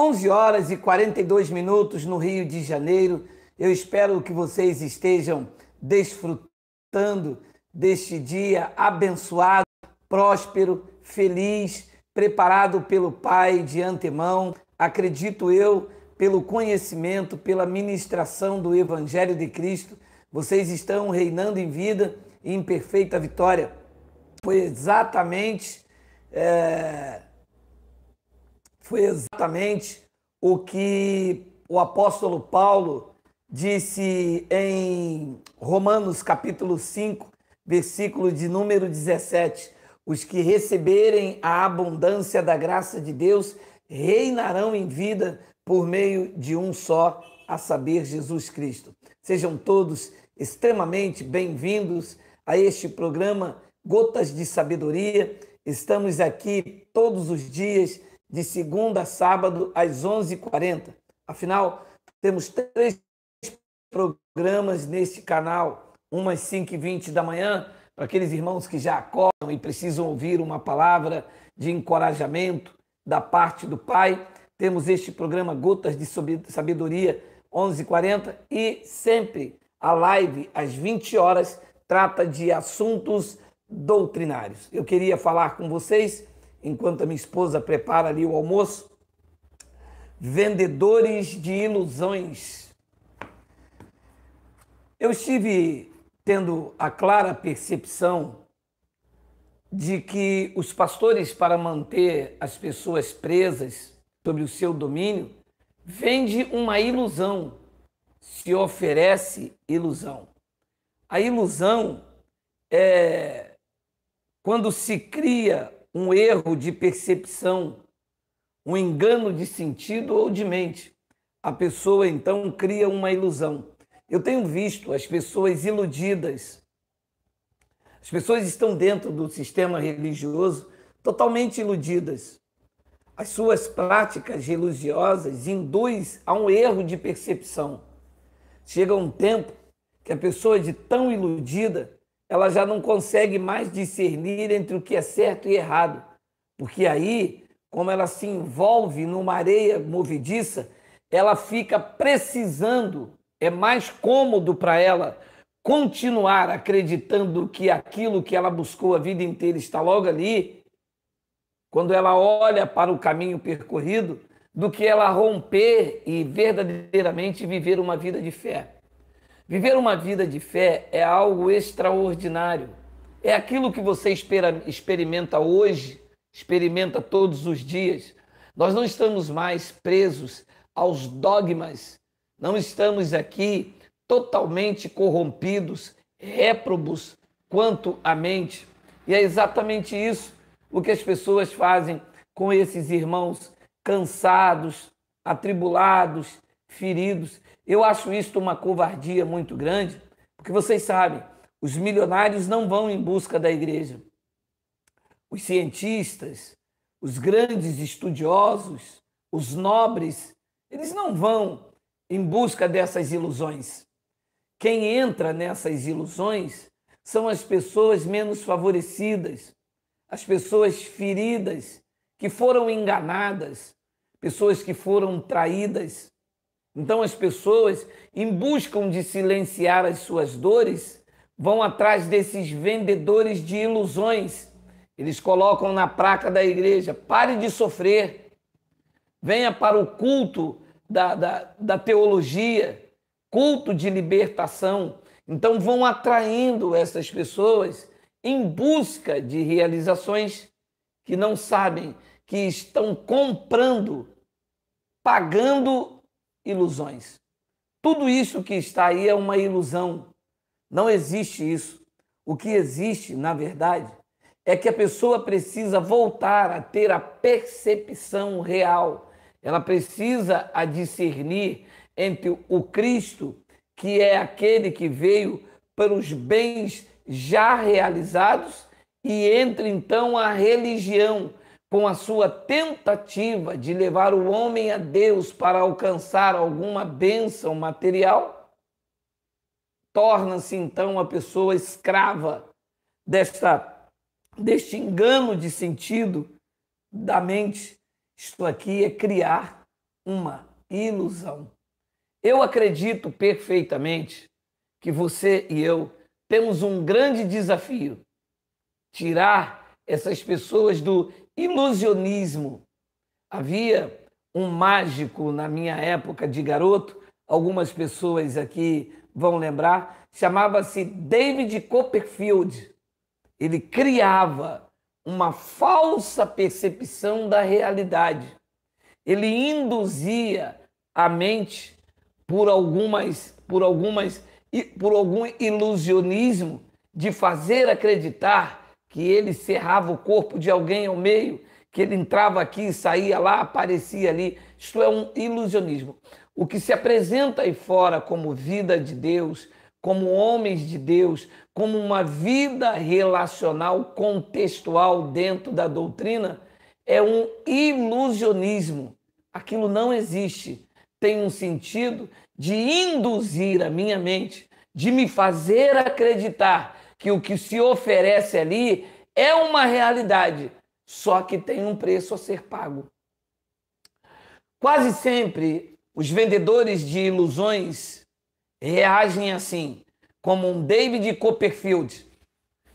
11 horas e 42 minutos no Rio de Janeiro. Eu espero que vocês estejam desfrutando deste dia abençoado, próspero, feliz, preparado pelo Pai de antemão. Acredito eu, pelo conhecimento, pela ministração do Evangelho de Cristo, vocês estão reinando em vida e em perfeita vitória. Foi exatamente. É foi exatamente o que o apóstolo Paulo disse em Romanos capítulo 5, versículo de número 17: Os que receberem a abundância da graça de Deus reinarão em vida por meio de um só, a saber, Jesus Cristo. Sejam todos extremamente bem-vindos a este programa Gotas de Sabedoria. Estamos aqui todos os dias de segunda a sábado, às 11h40. Afinal, temos três programas neste canal, uma às 5h20 da manhã, para aqueles irmãos que já acordam e precisam ouvir uma palavra de encorajamento da parte do Pai. Temos este programa Gotas de Sabedoria, 11h40, e sempre a live, às 20 horas, trata de assuntos doutrinários. Eu queria falar com vocês enquanto a minha esposa prepara ali o almoço. Vendedores de ilusões. Eu estive tendo a clara percepção de que os pastores, para manter as pessoas presas sobre o seu domínio, vende uma ilusão, se oferece ilusão. A ilusão é quando se cria um erro de percepção, um engano de sentido ou de mente. A pessoa então cria uma ilusão. Eu tenho visto as pessoas iludidas. As pessoas estão dentro do sistema religioso totalmente iludidas. As suas práticas religiosas induz a um erro de percepção. Chega um tempo que a pessoa de tão iludida ela já não consegue mais discernir entre o que é certo e errado, porque aí, como ela se envolve numa areia movediça, ela fica precisando, é mais cômodo para ela continuar acreditando que aquilo que ela buscou a vida inteira está logo ali, quando ela olha para o caminho percorrido, do que ela romper e verdadeiramente viver uma vida de fé. Viver uma vida de fé é algo extraordinário. É aquilo que você espera, experimenta hoje, experimenta todos os dias. Nós não estamos mais presos aos dogmas, não estamos aqui totalmente corrompidos, réprobos quanto à mente. E é exatamente isso o que as pessoas fazem com esses irmãos cansados, atribulados, feridos. Eu acho isto uma covardia muito grande, porque vocês sabem, os milionários não vão em busca da igreja. Os cientistas, os grandes estudiosos, os nobres, eles não vão em busca dessas ilusões. Quem entra nessas ilusões são as pessoas menos favorecidas, as pessoas feridas, que foram enganadas, pessoas que foram traídas, então, as pessoas, em busca de silenciar as suas dores, vão atrás desses vendedores de ilusões. Eles colocam na placa da igreja: pare de sofrer, venha para o culto da, da, da teologia, culto de libertação. Então, vão atraindo essas pessoas em busca de realizações que não sabem que estão comprando, pagando ilusões. Tudo isso que está aí é uma ilusão. Não existe isso. O que existe, na verdade, é que a pessoa precisa voltar a ter a percepção real. Ela precisa a discernir entre o Cristo, que é aquele que veio pelos bens já realizados, e entre então a religião, com a sua tentativa de levar o homem a Deus para alcançar alguma bênção material, torna-se então a pessoa escrava desta, deste engano de sentido da mente. Isto aqui é criar uma ilusão. Eu acredito perfeitamente que você e eu temos um grande desafio: tirar essas pessoas do ilusionismo. Havia um mágico na minha época de garoto, algumas pessoas aqui vão lembrar, chamava-se David Copperfield. Ele criava uma falsa percepção da realidade. Ele induzia a mente por algumas por algumas por algum ilusionismo de fazer acreditar que ele serrava o corpo de alguém ao meio, que ele entrava aqui e saía lá, aparecia ali. Isto é um ilusionismo. O que se apresenta aí fora como vida de Deus, como homens de Deus, como uma vida relacional contextual dentro da doutrina, é um ilusionismo. Aquilo não existe. Tem um sentido de induzir a minha mente, de me fazer acreditar que o que se oferece ali é uma realidade, só que tem um preço a ser pago. Quase sempre os vendedores de ilusões reagem assim, como um David Copperfield.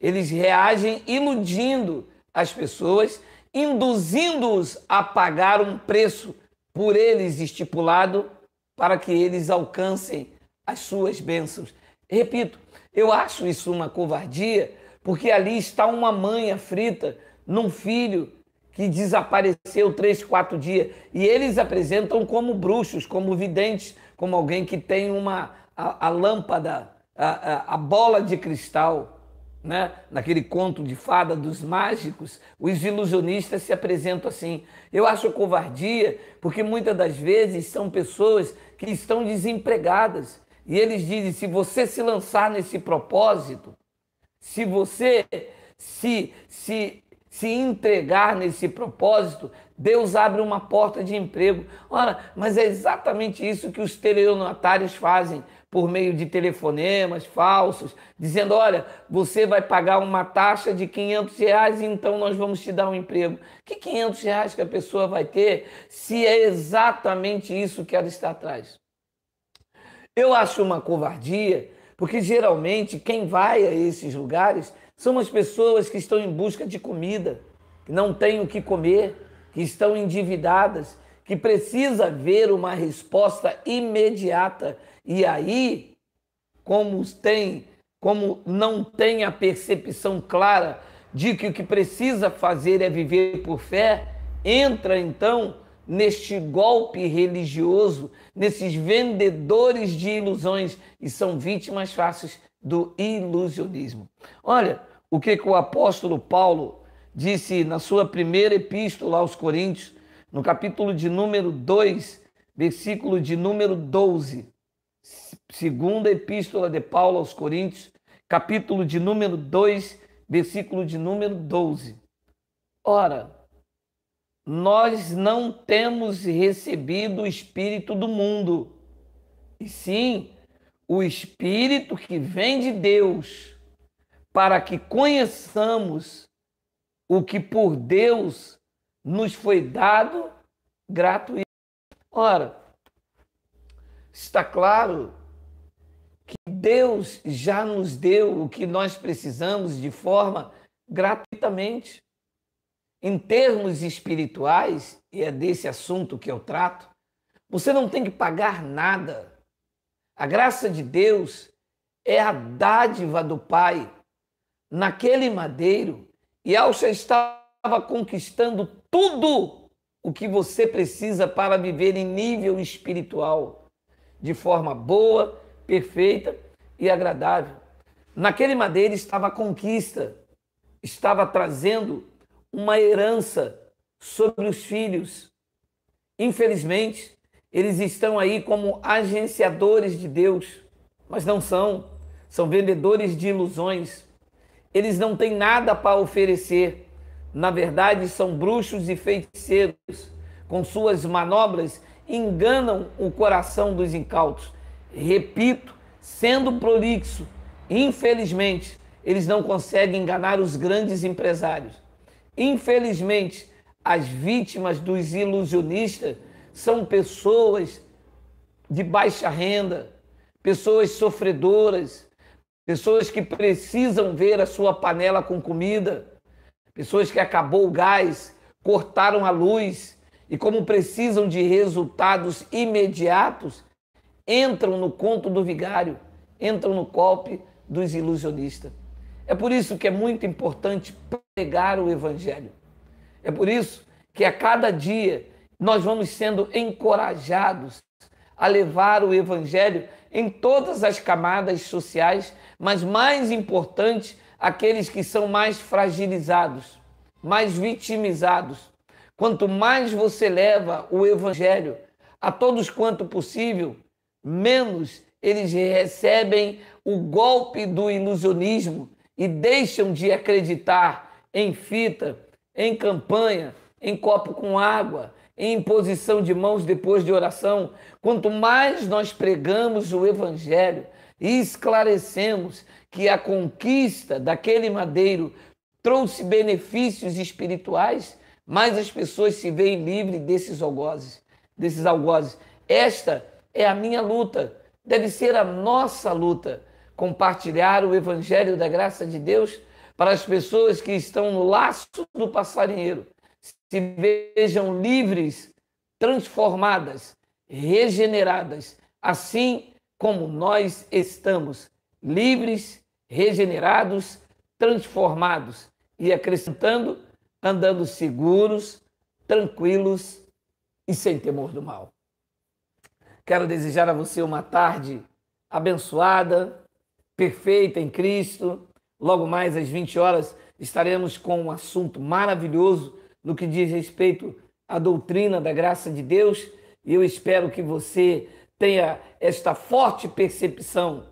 Eles reagem iludindo as pessoas, induzindo-os a pagar um preço por eles estipulado para que eles alcancem as suas bênçãos. Repito, eu acho isso uma covardia, porque ali está uma manha frita num filho que desapareceu três, quatro dias. E eles apresentam como bruxos, como videntes, como alguém que tem uma a, a lâmpada, a, a, bola de cristal. Né? Naquele conto de fada dos mágicos, os ilusionistas se apresentam assim. Eu acho covardia, porque muitas das vezes são pessoas que estão desempregadas, e eles dizem: se você se lançar nesse propósito, se você se, se, se entregar nesse propósito, Deus abre uma porta de emprego. Ora, mas é exatamente isso que os teleonatários fazem por meio de telefonemas falsos, dizendo: olha, você vai pagar uma taxa de 500 reais, então nós vamos te dar um emprego. Que 500 reais que a pessoa vai ter se é exatamente isso que ela está atrás? Eu acho uma covardia, porque geralmente quem vai a esses lugares são as pessoas que estão em busca de comida, que não têm o que comer, que estão endividadas, que precisa ver uma resposta imediata. E aí, como tem, como não tem a percepção clara de que o que precisa fazer é viver por fé, entra então neste golpe religioso, nesses vendedores de ilusões e são vítimas fáceis do ilusionismo. Olha o que, que o apóstolo Paulo disse na sua primeira epístola aos Coríntios, no capítulo de número 2, versículo de número 12. Segunda epístola de Paulo aos Coríntios, capítulo de número 2, versículo de número 12. Ora, nós não temos recebido o Espírito do mundo, e sim o Espírito que vem de Deus, para que conheçamos o que por Deus nos foi dado gratuito. Ora, está claro que Deus já nos deu o que nós precisamos de forma gratuitamente. Em termos espirituais, e é desse assunto que eu trato, você não tem que pagar nada. A graça de Deus é a dádiva do Pai. Naquele madeiro, Yahshua estava conquistando tudo o que você precisa para viver em nível espiritual, de forma boa, perfeita e agradável. Naquele madeiro estava a conquista, estava trazendo uma herança sobre os filhos. Infelizmente, eles estão aí como agenciadores de Deus, mas não são. São vendedores de ilusões. Eles não têm nada para oferecer. Na verdade, são bruxos e feiticeiros. Com suas manobras, enganam o coração dos incautos. Repito, sendo prolixo, infelizmente, eles não conseguem enganar os grandes empresários Infelizmente, as vítimas dos ilusionistas são pessoas de baixa renda, pessoas sofredoras, pessoas que precisam ver a sua panela com comida, pessoas que acabou o gás, cortaram a luz e como precisam de resultados imediatos, entram no conto do vigário, entram no golpe dos ilusionistas. É por isso que é muito importante pregar o Evangelho. É por isso que a cada dia nós vamos sendo encorajados a levar o Evangelho em todas as camadas sociais, mas mais importante, aqueles que são mais fragilizados, mais vitimizados. Quanto mais você leva o Evangelho a todos quanto possível, menos eles recebem o golpe do ilusionismo, e deixam de acreditar em fita, em campanha, em copo com água, em imposição de mãos depois de oração, quanto mais nós pregamos o Evangelho e esclarecemos que a conquista daquele madeiro trouxe benefícios espirituais, mais as pessoas se veem livres desses algozes, desses algozes. Esta é a minha luta, deve ser a nossa luta compartilhar o evangelho da graça de Deus para as pessoas que estão no laço do passarinheiro, se vejam livres, transformadas, regeneradas, assim como nós estamos, livres, regenerados, transformados e acrescentando, andando seguros, tranquilos e sem temor do mal. Quero desejar a você uma tarde abençoada, perfeita em Cristo. Logo mais às 20 horas estaremos com um assunto maravilhoso no que diz respeito à doutrina da graça de Deus. E eu espero que você tenha esta forte percepção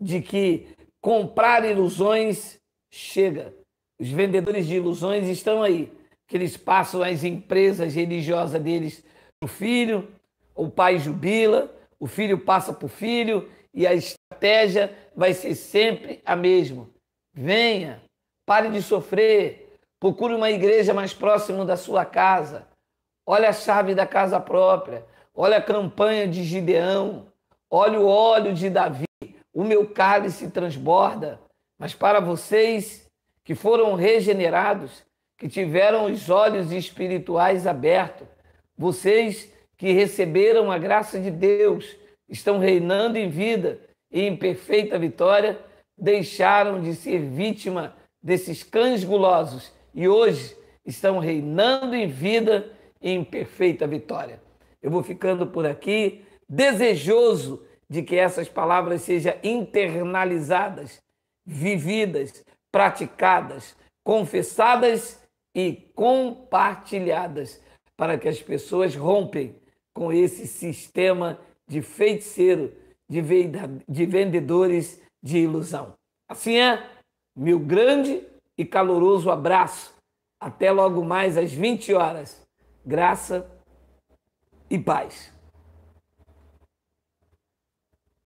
de que comprar ilusões chega. Os vendedores de ilusões estão aí, que eles passam as empresas religiosas deles para o filho, o pai jubila, o filho passa para o filho e as estratégia vai ser sempre a mesma. Venha, pare de sofrer, procure uma igreja mais próxima da sua casa. Olha a chave da casa própria, olha a campanha de Gideão, olha o óleo de Davi, o meu cálice transborda. Mas para vocês que foram regenerados, que tiveram os olhos espirituais abertos, vocês que receberam a graça de Deus, estão reinando em vida e em perfeita vitória, deixaram de ser vítima desses cães gulosos e hoje estão reinando em vida e em perfeita vitória. Eu vou ficando por aqui, desejoso de que essas palavras sejam internalizadas, vividas, praticadas, confessadas e compartilhadas, para que as pessoas rompem com esse sistema de feiticeiro de vendedores de ilusão. Assim é, meu grande e caloroso abraço. Até logo mais às 20 horas. Graça e paz.